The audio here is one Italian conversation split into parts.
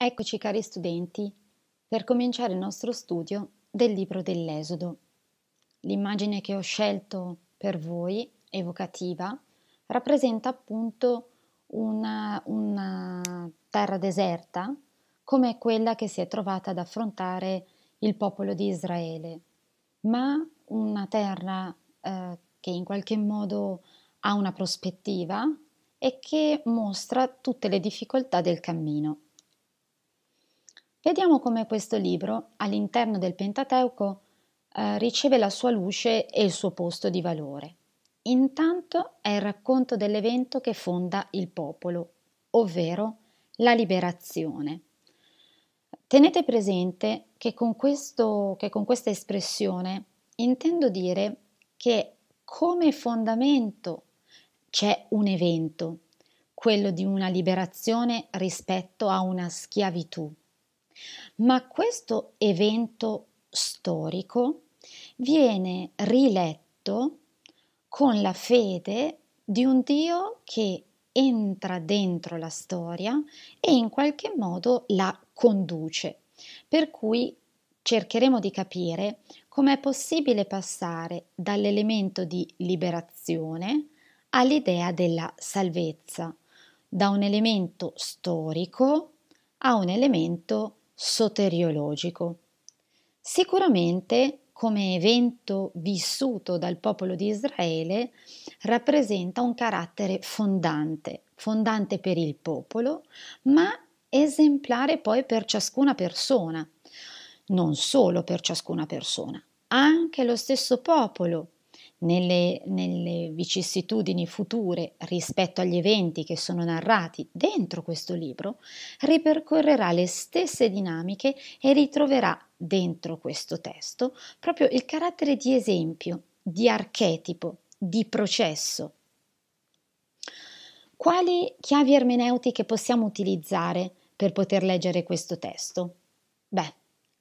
Eccoci cari studenti, per cominciare il nostro studio del libro dell'Esodo. L'immagine che ho scelto per voi, evocativa, rappresenta appunto una, una terra deserta come quella che si è trovata ad affrontare il popolo di Israele, ma una terra eh, che in qualche modo ha una prospettiva e che mostra tutte le difficoltà del cammino. Vediamo come questo libro, all'interno del Pentateuco, eh, riceve la sua luce e il suo posto di valore. Intanto è il racconto dell'evento che fonda il popolo, ovvero la liberazione. Tenete presente che con, questo, che con questa espressione intendo dire che come fondamento c'è un evento, quello di una liberazione rispetto a una schiavitù. Ma questo evento storico viene riletto con la fede di un Dio che entra dentro la storia e in qualche modo la conduce. Per cui cercheremo di capire com'è possibile passare dall'elemento di liberazione all'idea della salvezza, da un elemento storico a un elemento storico soteriologico. Sicuramente, come evento vissuto dal popolo di Israele, rappresenta un carattere fondante, fondante per il popolo, ma esemplare poi per ciascuna persona, non solo per ciascuna persona, anche lo stesso popolo nelle, nelle vicissitudini future rispetto agli eventi che sono narrati dentro questo libro, ripercorrerà le stesse dinamiche e ritroverà dentro questo testo proprio il carattere di esempio, di archetipo, di processo. Quali chiavi ermeneutiche possiamo utilizzare per poter leggere questo testo? Beh,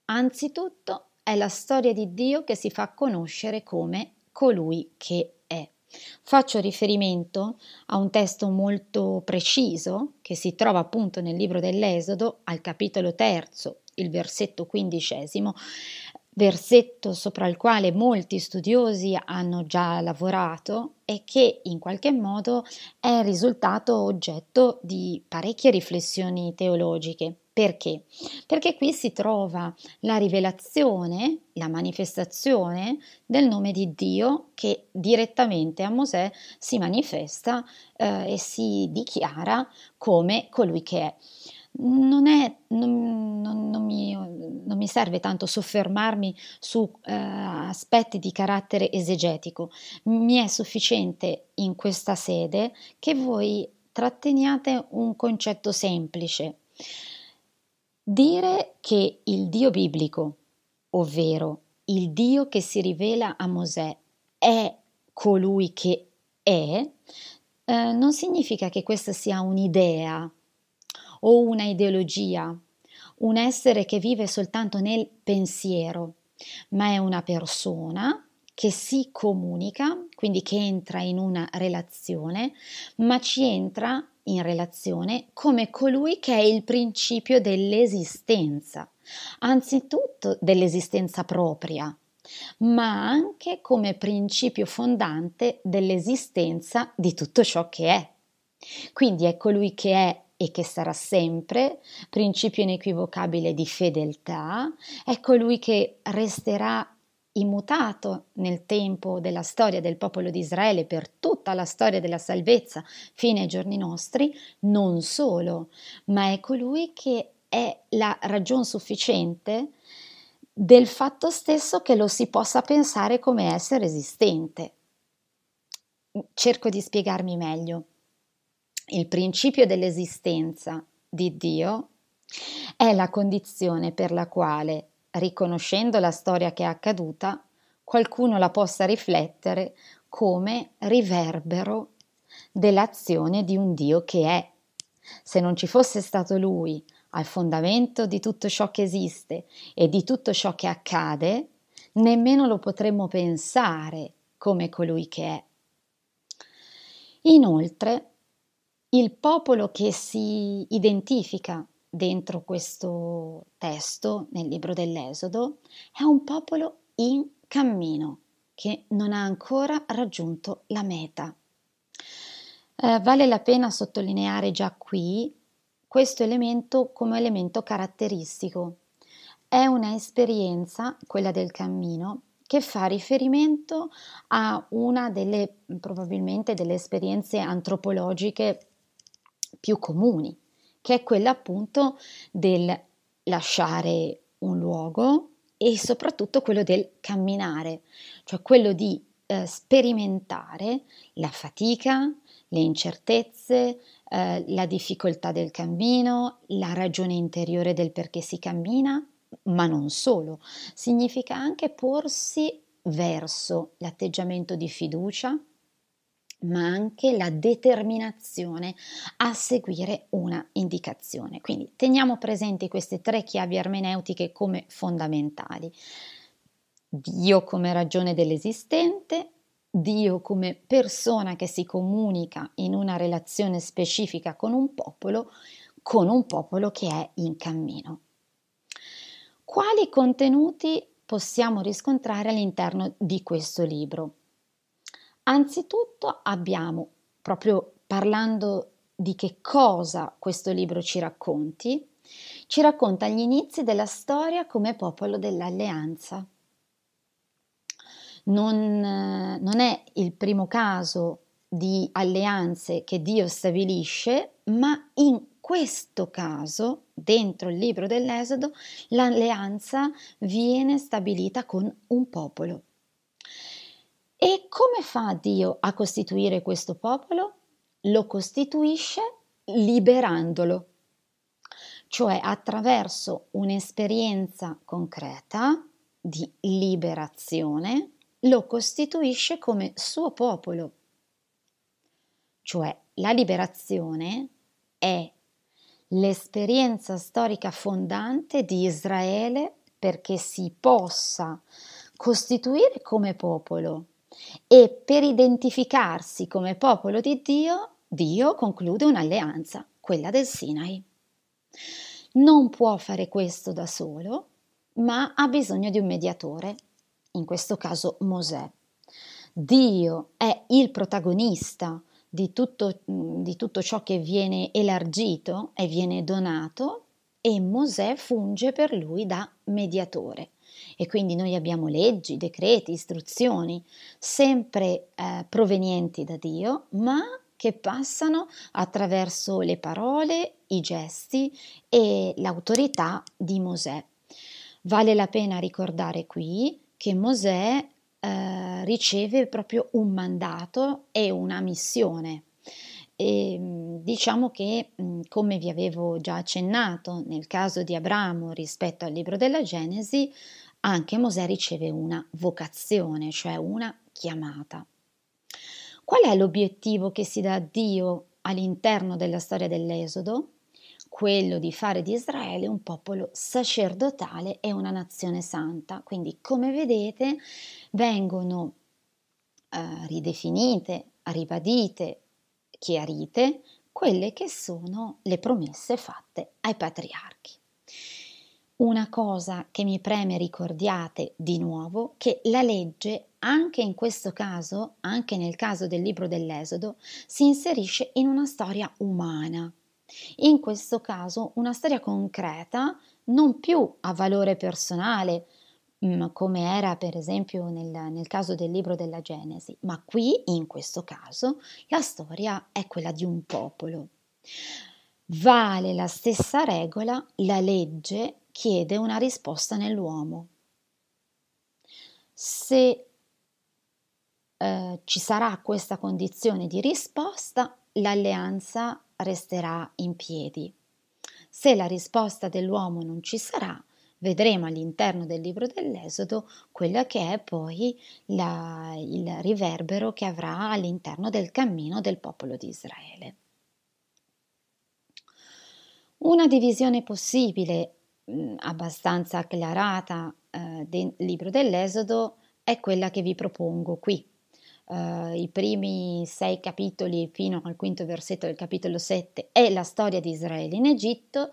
anzitutto è la storia di Dio che si fa conoscere come colui che è. Faccio riferimento a un testo molto preciso che si trova appunto nel libro dell'Esodo, al capitolo terzo, il versetto quindicesimo, versetto sopra il quale molti studiosi hanno già lavorato e che in qualche modo è risultato oggetto di parecchie riflessioni teologiche. Perché? Perché qui si trova la rivelazione, la manifestazione del nome di Dio che direttamente a Mosè si manifesta eh, e si dichiara come colui che è. Non, è, non, non, non, mi, non, mi, serve tanto soffermarmi su eh, aspetti di carattere esegetico, mi è sufficiente in questa sede che voi tratteniate un concetto semplice. Dire che il Dio biblico, ovvero il Dio che si rivela a Mosè, è colui che è, eh, non significa che questa sia un'idea o una ideologia, un essere che vive soltanto nel pensiero, ma è una persona che si comunica, quindi che entra in una relazione, ma ci entra in relazione come colui che è il principio dell'esistenza, anzitutto dell'esistenza propria, ma anche come principio fondante dell'esistenza di tutto ciò che è. Quindi è colui che è e che sarà sempre, principio inequivocabile di fedeltà, è colui che resterà immutato nel tempo della storia del popolo di Israele per tutta la storia della salvezza fino ai giorni nostri, non solo, ma è colui che è la ragion sufficiente del fatto stesso che lo si possa pensare come essere esistente. Cerco di spiegarmi meglio. Il principio dell'esistenza di Dio è la condizione per la quale riconoscendo la storia che è accaduta, qualcuno la possa riflettere come riverbero dell'azione di un Dio che è. Se non ci fosse stato Lui al fondamento di tutto ciò che esiste e di tutto ciò che accade, nemmeno lo potremmo pensare come colui che è. Inoltre, il popolo che si identifica dentro questo testo nel libro dell'Esodo è un popolo in cammino che non ha ancora raggiunto la meta. Eh, vale la pena sottolineare già qui questo elemento come elemento caratteristico. È un'esperienza, quella del cammino, che fa riferimento a una delle probabilmente delle esperienze antropologiche più comuni che è quella appunto del lasciare un luogo e soprattutto quello del camminare, cioè quello di eh, sperimentare la fatica, le incertezze, eh, la difficoltà del cammino, la ragione interiore del perché si cammina, ma non solo, significa anche porsi verso l'atteggiamento di fiducia, ma anche la determinazione a seguire una indicazione. Quindi teniamo presenti queste tre chiavi ermeneutiche come fondamentali. Dio come ragione dell'esistente, Dio come persona che si comunica in una relazione specifica con un popolo, con un popolo che è in cammino. Quali contenuti possiamo riscontrare all'interno di questo libro? Anzitutto abbiamo, proprio parlando di che cosa questo libro ci racconti, ci racconta gli inizi della storia come popolo dell'alleanza. Non, non è il primo caso di alleanze che Dio stabilisce, ma in questo caso, dentro il libro dell'Esodo, l'alleanza viene stabilita con un popolo. E come fa Dio a costituire questo popolo? Lo costituisce liberandolo, cioè attraverso un'esperienza concreta di liberazione, lo costituisce come suo popolo. Cioè la liberazione è l'esperienza storica fondante di Israele perché si possa costituire come popolo e per identificarsi come popolo di Dio, Dio conclude un'alleanza, quella del Sinai. Non può fare questo da solo, ma ha bisogno di un mediatore, in questo caso Mosè. Dio è il protagonista di tutto, di tutto, ciò che viene elargito e viene donato e Mosè funge per lui da mediatore e quindi noi abbiamo leggi, decreti, istruzioni, sempre eh, provenienti da Dio, ma che passano attraverso le parole, i gesti e l'autorità di Mosè. Vale la pena ricordare qui che Mosè eh, riceve proprio un mandato e una missione. E, diciamo che, come vi avevo già accennato, nel caso di Abramo rispetto al libro della Genesi, anche Mosè riceve una vocazione, cioè una chiamata. Qual è l'obiettivo che si dà a Dio all'interno della storia dell'Esodo? Quello di fare di Israele un popolo sacerdotale e una nazione santa. Quindi, come vedete, vengono eh, ridefinite, ribadite, chiarite quelle che sono le promesse fatte ai patriarchi. Una cosa che mi preme ricordiate di nuovo, che la legge, anche in questo caso, anche nel caso del libro dell'Esodo, si inserisce in una storia umana. In questo caso una storia concreta, non più a valore personale, mm, come era per esempio nel, nel, caso del libro della Genesi, ma qui in questo caso la storia è quella di un popolo. Vale la stessa regola, la legge chiede una risposta nell'uomo. Se eh, ci sarà questa condizione di risposta, l'alleanza resterà in piedi. Se la risposta dell'uomo non ci sarà, vedremo all'interno del libro dell'Esodo quello che è poi la, il riverbero che avrà all'interno del cammino del popolo di Israele. Una divisione possibile mh, abbastanza acclarata eh, del libro dell'Esodo è quella che vi propongo qui. Uh, I primi sei capitoli fino al quinto versetto del capitolo 7 è la storia di Israele in Egitto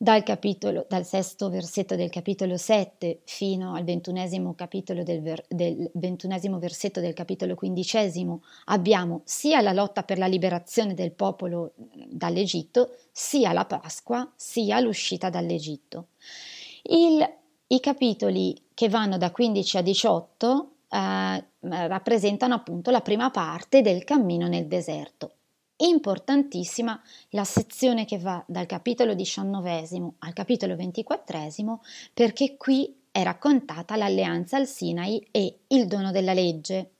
dal, capitolo, dal sesto versetto del capitolo 7 fino al ventunesimo, capitolo del, ver, del ventunesimo versetto del capitolo quindicesimo abbiamo sia la lotta per la liberazione del popolo dall'Egitto, sia la Pasqua, sia l'uscita dall'Egitto. Il, I capitoli che vanno da 15 a 18 eh, rappresentano appunto la prima parte del cammino nel deserto importantissima la sezione che va dal capitolo diciannovesimo al capitolo ventiquattresimo perché qui è raccontata l'alleanza al Sinai e il dono della legge.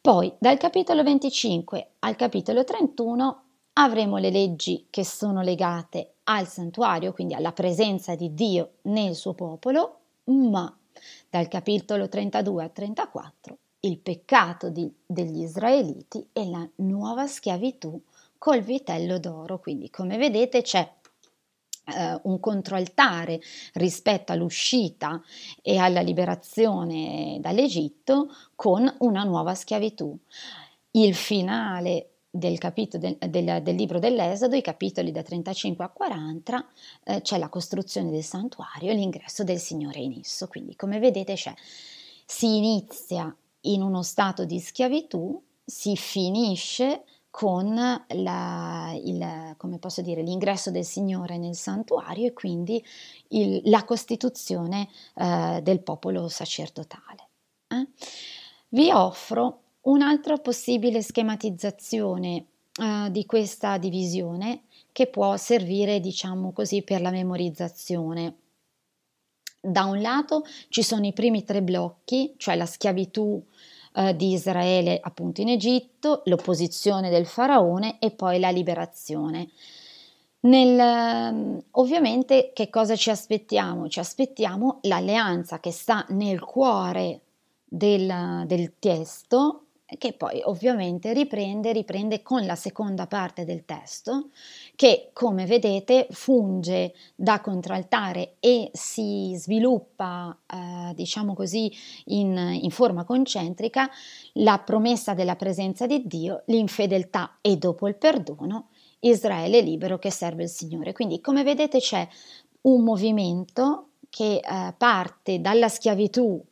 Poi dal capitolo 25 al capitolo 31 avremo le leggi che sono legate al santuario, quindi alla presenza di Dio nel suo popolo, ma dal capitolo 32 al 34 il peccato di, degli israeliti e la nuova schiavitù col vitello d'oro. Quindi come vedete c'è eh, un controaltare rispetto all'uscita e alla liberazione dall'Egitto con una nuova schiavitù. Il finale del, capitolo, del, del, libro dell'Esodo, i capitoli da 35 a 40, eh, c'è la costruzione del santuario e l'ingresso del Signore in esso. Quindi, come vedete, c'è, si inizia in uno stato di schiavitù si finisce con la, il, dire, l'ingresso del Signore nel santuario e quindi il, la costituzione eh, del popolo sacerdotale. Eh? Vi offro un'altra possibile schematizzazione eh, di questa divisione che può servire, diciamo così, per la memorizzazione da un lato ci sono i primi tre blocchi, cioè la schiavitù eh, di Israele appunto in Egitto, l'opposizione del faraone e poi la liberazione. Nel, ehm, ovviamente che cosa ci aspettiamo? Ci aspettiamo l'alleanza che sta nel cuore del, del testo che poi ovviamente riprende, riprende con la seconda parte del testo, che come vedete funge da contraltare e si sviluppa, eh, diciamo così, in, in forma concentrica la promessa della presenza di Dio, l'infedeltà e dopo il perdono, Israele libero che serve il Signore. Quindi come vedete c'è un movimento che eh, parte dalla schiavitù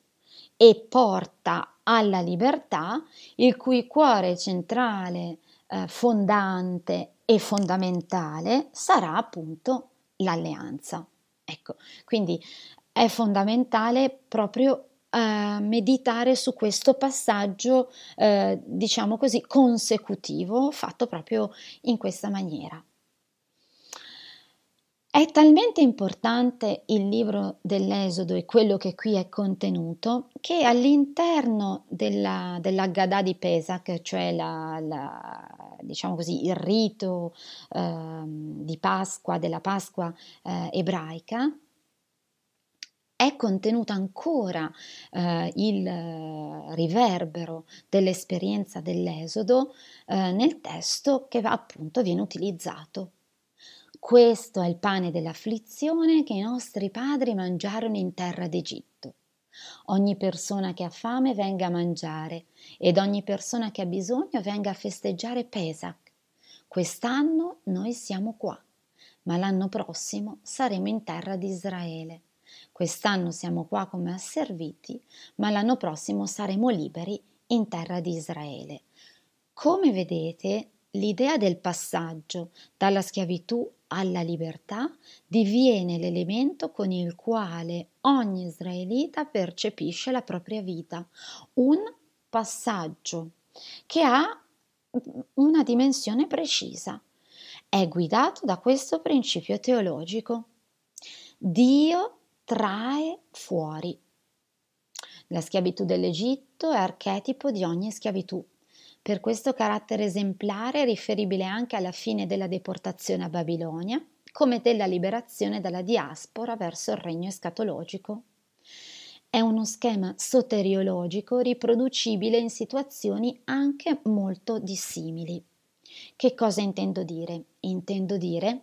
e porta alla libertà, il cui cuore centrale, eh, fondante e fondamentale sarà appunto l'alleanza. Ecco, quindi è fondamentale proprio eh, meditare su questo passaggio, eh, diciamo così, consecutivo fatto proprio in questa maniera. È talmente importante il libro dell'Esodo e quello che qui è contenuto che all'interno della, dell'Aggadà di Pesach, cioè la, la, diciamo così, il rito eh, di Pasqua, della Pasqua eh, ebraica, è contenuto ancora eh, il eh, riverbero dell'esperienza dell'Esodo eh, nel testo che appunto viene utilizzato questo è il pane dell'afflizione che i nostri padri mangiarono in terra d'Egitto. Ogni persona che ha fame venga a mangiare ed ogni persona che ha bisogno venga a festeggiare Pesach. Quest'anno noi siamo qua, ma l'anno prossimo saremo in terra di Israele. Quest'anno siamo qua come asserviti, ma l'anno prossimo saremo liberi in terra di Israele. Come vedete, l'idea del passaggio dalla schiavitù alla libertà diviene l'elemento con il quale ogni israelita percepisce la propria vita, un passaggio che ha una dimensione precisa. È guidato da questo principio teologico. Dio trae fuori. La schiavitù dell'Egitto è archetipo di ogni schiavitù per questo carattere esemplare è riferibile anche alla fine della deportazione a Babilonia, come della liberazione dalla diaspora verso il regno escatologico. È uno schema soteriologico riproducibile in situazioni anche molto dissimili. Che cosa intendo dire? Intendo dire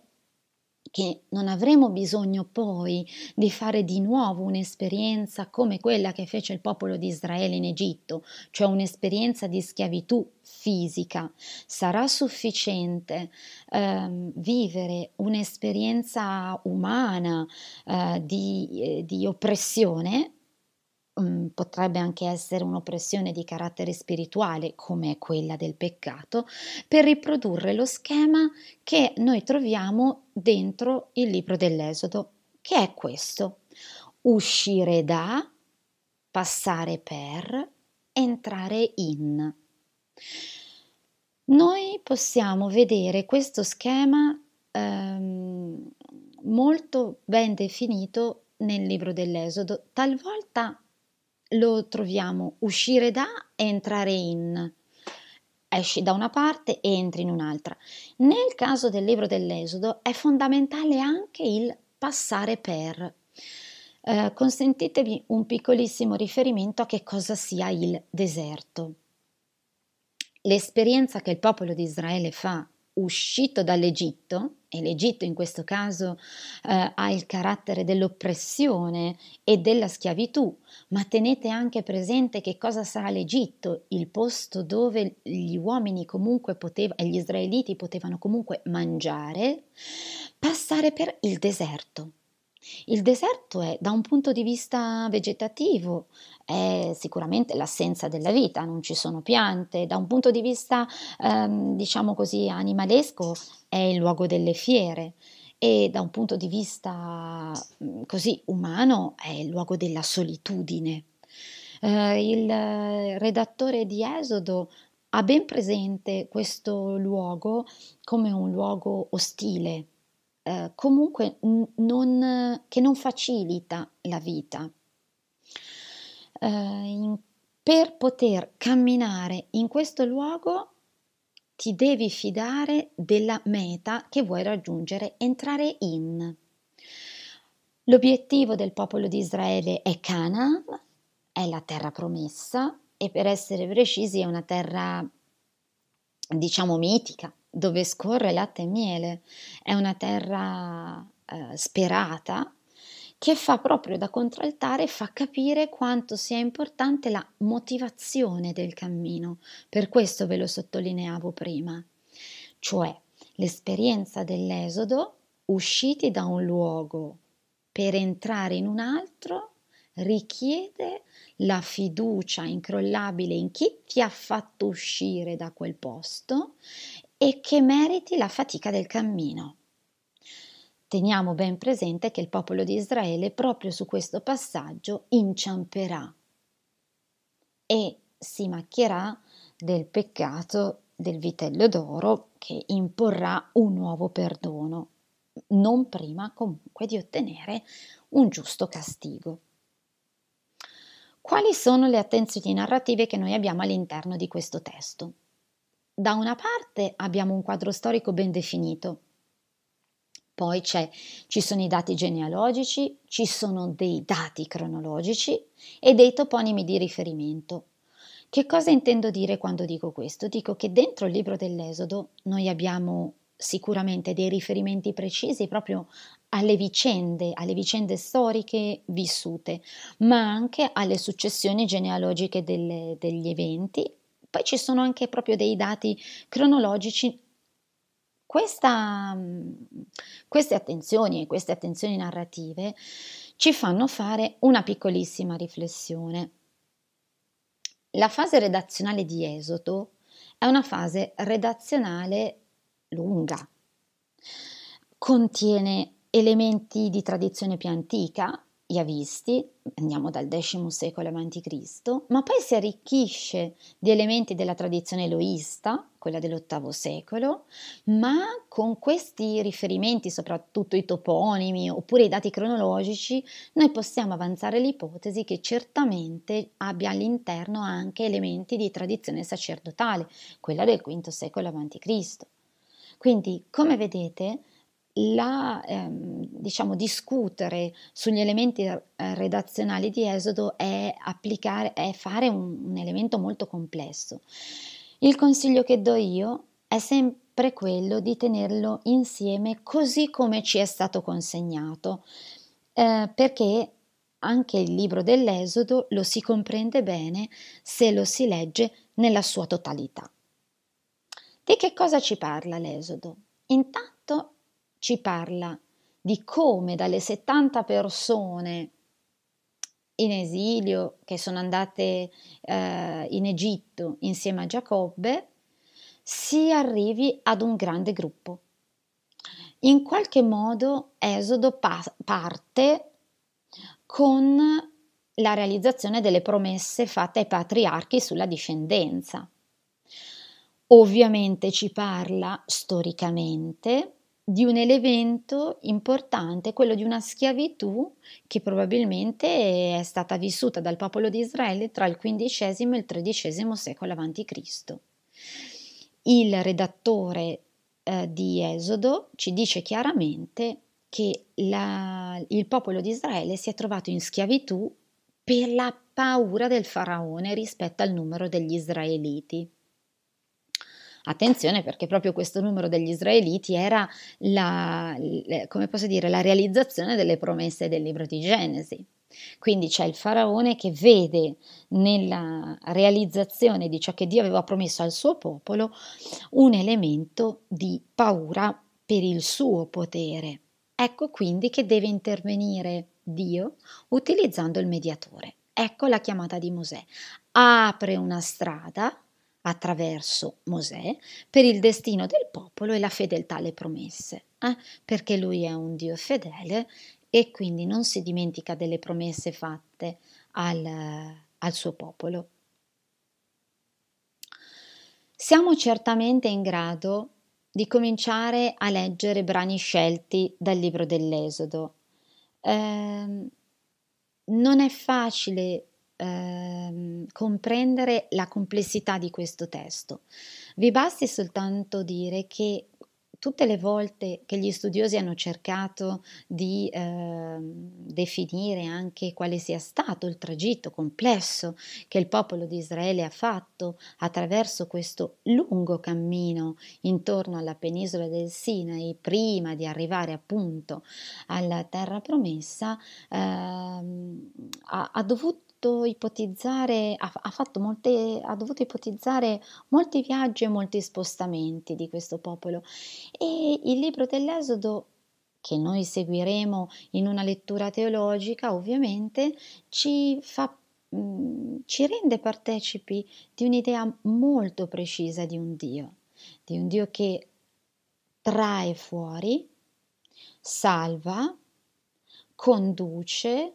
che non avremo bisogno poi di fare di nuovo un'esperienza come quella che fece il popolo di Israele in Egitto, cioè un'esperienza di schiavitù fisica. Sarà sufficiente eh, vivere un'esperienza umana eh, di, eh, di oppressione Mhmm, potrebbe anche essere un'oppressione di carattere spirituale come quella del peccato, per riprodurre lo schema che noi troviamo dentro il libro dell'Esodo, che è questo. Uscire da, passare per, entrare in. Noi possiamo vedere questo schema ehm, molto ben definito nel libro dell'Esodo, talvolta lo troviamo uscire da e entrare in. Esci da una parte e entri in un'altra. Nel caso del libro dell'Esodo è fondamentale anche il passare per. Eh, consentitevi un piccolissimo riferimento a che cosa sia il deserto. L'esperienza che il popolo di Israele fa uscito dall'Egitto e l'Egitto in questo caso eh, ha il carattere dell'oppressione e della schiavitù, ma tenete anche presente che cosa sarà l'Egitto, il posto dove gli uomini comunque potevano, gli israeliti potevano comunque mangiare, passare per il deserto. Il deserto è, da un punto di vista vegetativo, è sicuramente l'assenza della vita, non ci sono piante, da un punto di vista, ehm, diciamo così, animalesco, è il luogo delle fiere e da un punto di vista mm, così umano è il luogo della solitudine. Eh, il redattore di Esodo ha ben presente questo luogo come un luogo ostile, eh, comunque non, che non facilita la vita. Eh, in, per poter camminare in questo luogo ti devi fidare della meta che vuoi raggiungere, entrare in. L'obiettivo del popolo di Israele è Canaan, è la terra promessa e per essere precisi è una terra diciamo mitica, dove scorre latte e miele, è una terra eh, sperata che fa proprio da contraltare e fa capire quanto sia importante la motivazione del cammino. Per questo ve lo sottolineavo prima, cioè l'esperienza dell'esodo usciti da un luogo per entrare in un altro richiede la fiducia incrollabile in chi ti ha fatto uscire da quel posto e che meriti la fatica del cammino. Teniamo ben presente che il popolo di Israele proprio su questo passaggio inciamperà e si macchierà del peccato del vitello d'oro che imporrà un nuovo perdono, non prima comunque di ottenere un giusto castigo. Quali sono le attenzioni narrative che noi abbiamo all'interno di questo testo? da una parte abbiamo un quadro storico ben definito, poi ci sono i dati genealogici, ci sono dei dati cronologici e dei toponimi di riferimento. Che cosa intendo dire quando dico questo? Dico che dentro il libro dell'Esodo noi abbiamo sicuramente dei riferimenti precisi proprio alle vicende, alle vicende storiche vissute, ma anche alle successioni genealogiche delle, degli eventi, poi ci sono anche proprio dei dati cronologici. Questa, mm, queste attenzioni e queste attenzioni narrative ci fanno fare una piccolissima riflessione. La fase redazionale di Esoto è una fase redazionale lunga, contiene elementi di tradizione più antica, Iavisti, andiamo dal X secolo a.C., ma poi si arricchisce di elementi della tradizione eloista, quella dell'VIII secolo, ma con questi riferimenti, soprattutto i toponimi oppure i dati cronologici, noi possiamo avanzare l'ipotesi che certamente abbia all'interno anche elementi di tradizione sacerdotale, quella del V secolo a.C. Quindi, come vedete, la, ehm, diciamo, discutere sugli elementi eh, redazionali di Esodo è, applicare, è fare un, un elemento molto complesso. Il consiglio che do io è sempre quello di tenerlo insieme così come ci è stato consegnato, eh, perché anche il libro dell'Esodo lo si comprende bene se lo si legge nella sua totalità. Di che cosa ci parla l'Esodo? Intanto ci parla di come dalle 70 persone in esilio che sono andate eh, in Egitto insieme a Giacobbe si arrivi ad un grande gruppo. In qualche modo Esodo pa- parte con la realizzazione delle promesse fatte ai patriarchi sulla discendenza. Ovviamente ci parla storicamente di un elemento importante, quello di una schiavitù che probabilmente è stata vissuta dal popolo di Israele tra il XV e il XIII secolo a.C. Il redattore eh, di Esodo ci dice chiaramente che la, il popolo di Israele si è trovato in schiavitù per la paura del faraone rispetto al numero degli israeliti. Attenzione perché proprio questo numero degli israeliti era la, dire, la realizzazione delle promesse del libro di Genesi. Quindi c'è il faraone che vede nella realizzazione di ciò che Dio aveva promesso al suo popolo un elemento di paura per il suo potere. Ecco quindi che deve intervenire Dio utilizzando il mediatore. Ecco la chiamata di Mosè. Apre una strada attraverso Mosè per il destino del popolo e la fedeltà alle promesse, eh? perché lui è un Dio fedele e quindi non si dimentica delle promesse fatte al, al suo popolo. Siamo certamente in grado di cominciare a leggere brani scelti dal libro dell'Esodo. Eh, non è facile ehm, comprendere la complessità di questo testo. Vi basti soltanto dire che tutte le volte che gli studiosi hanno cercato di eh, definire anche quale sia stato il tragitto complesso che il popolo di Israele ha fatto attraverso questo lungo cammino intorno alla penisola del Sinai prima di arrivare appunto alla terra promessa, eh, ha, ha dovuto dovuto ipotizzare, ha, ha, molte, ha, dovuto ipotizzare molti viaggi e molti spostamenti di questo popolo e il libro dell'Esodo che noi seguiremo in una lettura teologica ovviamente ci, fa, mh, ci rende partecipi di un'idea molto precisa di un Dio, di un Dio che trae fuori, salva, conduce,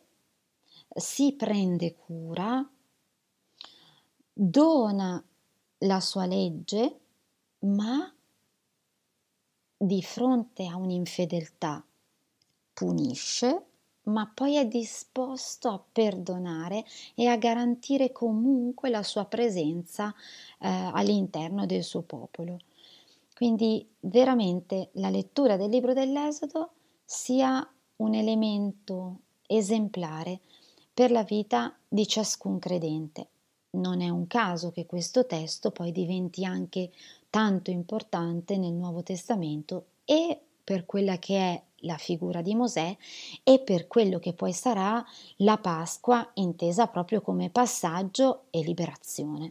si prende cura, dona la sua legge, ma di fronte a un'infedeltà punisce, ma poi è disposto a perdonare e a garantire comunque la sua presenza eh, all'interno del suo popolo. Quindi veramente la lettura del libro dell'Esodo sia un elemento esemplare per la vita di ciascun credente. Non è un caso che questo testo poi diventi anche tanto importante nel Nuovo Testamento e per quella che è la figura di Mosè e per quello che poi sarà la Pasqua intesa proprio come passaggio e liberazione.